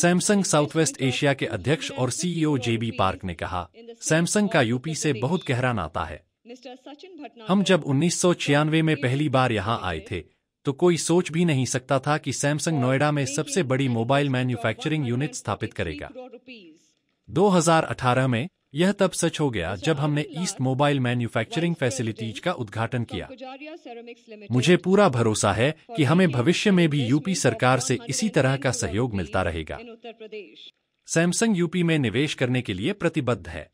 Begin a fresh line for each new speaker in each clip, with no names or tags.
Samsung south west Asia के अध्यक्ष और सीईओ जेबी पार्क ने कहा सैमसंग का यूपी से बहुत गहरा नाता है हम जब उन्नीस में पहली बार यहाँ आए थे तो कोई सोच भी नहीं सकता था कि सैमसंग नोएडा में सबसे बड़ी मोबाइल मैन्युफैक्चरिंग यूनिट स्थापित करेगा 2018 में यह तब सच हो गया अच्छा, जब हमने ईस्ट मोबाइल मैन्युफैक्चरिंग फैसिलिटीज का उद्घाटन किया मुझे पूरा भरोसा है कि हमें भविष्य में भी यूपी सरकार से इसी तरह का सहयोग मिलता रहेगा सैमसंग यूपी में निवेश करने के लिए प्रतिबद्ध है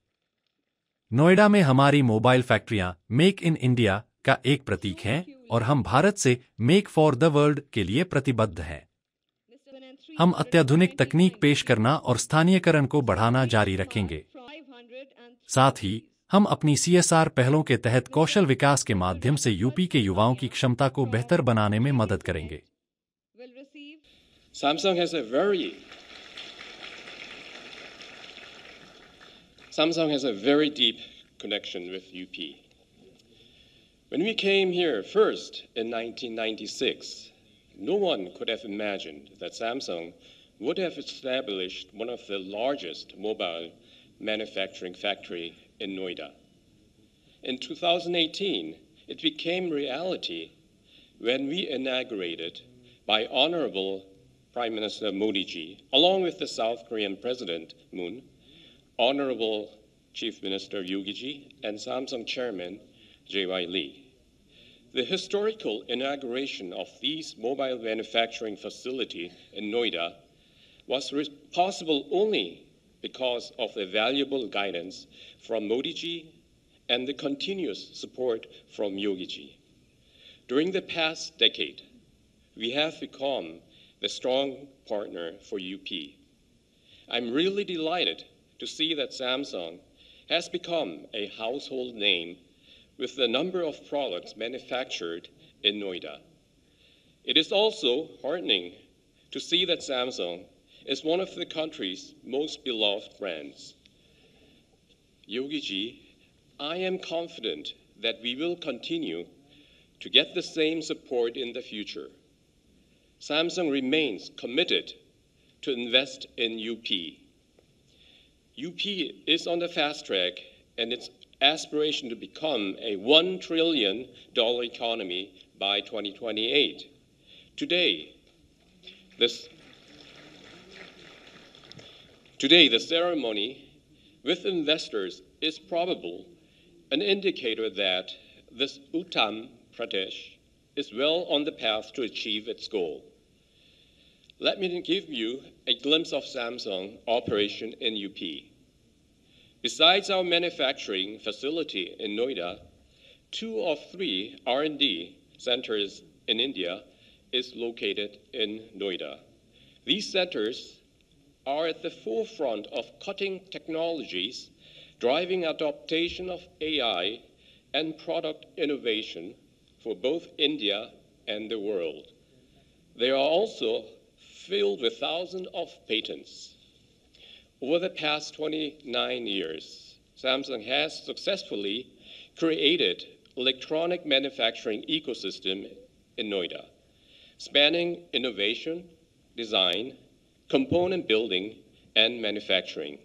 नोएडा में हमारी मोबाइल फैक्ट्रियां मेक इन इंडिया का एक प्रतीक हैं और हम भारत से मेक फॉर द वर्ल्ड के लिए प्रतिबद्ध हैं हम अत्याधुनिक तकनीक पेश करना और स्थानीयकरण को बढ़ाना जारी रखेंगे साथ ही हम अपनी सीएसआर पहलों के तहत कौशल विकास के माध्यम से यूपी के युवाओं की क्षमता को बेहतर बनाने में मदद करेंगे
Samsung has a very Samsung has a very deep connection with UP. When we came here first in 1996, No one could have imagined that Samsung would have established one of the largest mobile manufacturing factory in Noida. In 2018, it became reality when we inaugurated by Honorable Prime Minister Modi ji, along with the South Korean President Moon, Honorable Chief Minister Yugi ji, and Samsung Chairman J.Y. Lee. The historical inauguration of these mobile manufacturing facility in Noida was possible only because of the valuable guidance from Modiji and the continuous support from Yogiji. During the past decade, we have become the strong partner for UP. I'm really delighted to see that Samsung has become a household name with the number of products manufactured in Noida. It is also heartening to see that Samsung is one of the country's most beloved brands. Yogiji, I am confident that we will continue to get the same support in the future. Samsung remains committed to invest in UP. UP is on the fast track and it's aspiration to become a $1 trillion economy by 2028. Today, this, today, the ceremony with investors is probable an indicator that this Uttam Pradesh is well on the path to achieve its goal. Let me give you a glimpse of Samsung operation in UP. Besides our manufacturing facility in Noida, two of three R&D centers in India is located in Noida. These centers are at the forefront of cutting technologies, driving adoption of AI and product innovation for both India and the world. They are also filled with thousands of patents. Over the past 29 years, Samsung has successfully created electronic manufacturing ecosystem in Noida, spanning innovation, design, component building, and manufacturing.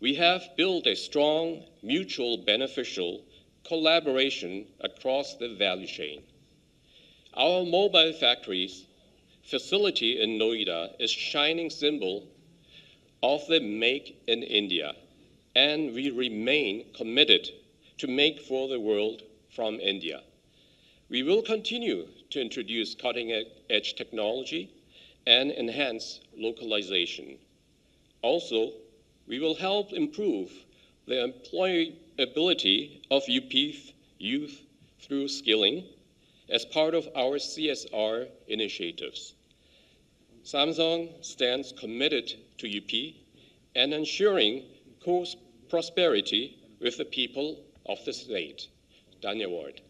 We have built a strong, mutual beneficial collaboration across the value chain. Our mobile factories facility in Noida is shining symbol of the Make in India, and we remain committed to Make for the World from India. We will continue to introduce cutting-edge technology and enhance localization. Also, we will help improve the employability of UP youth through skilling as part of our CSR initiatives. Samsung stands committed to UP and ensuring prosperity with the people of the state. Daniel Ward.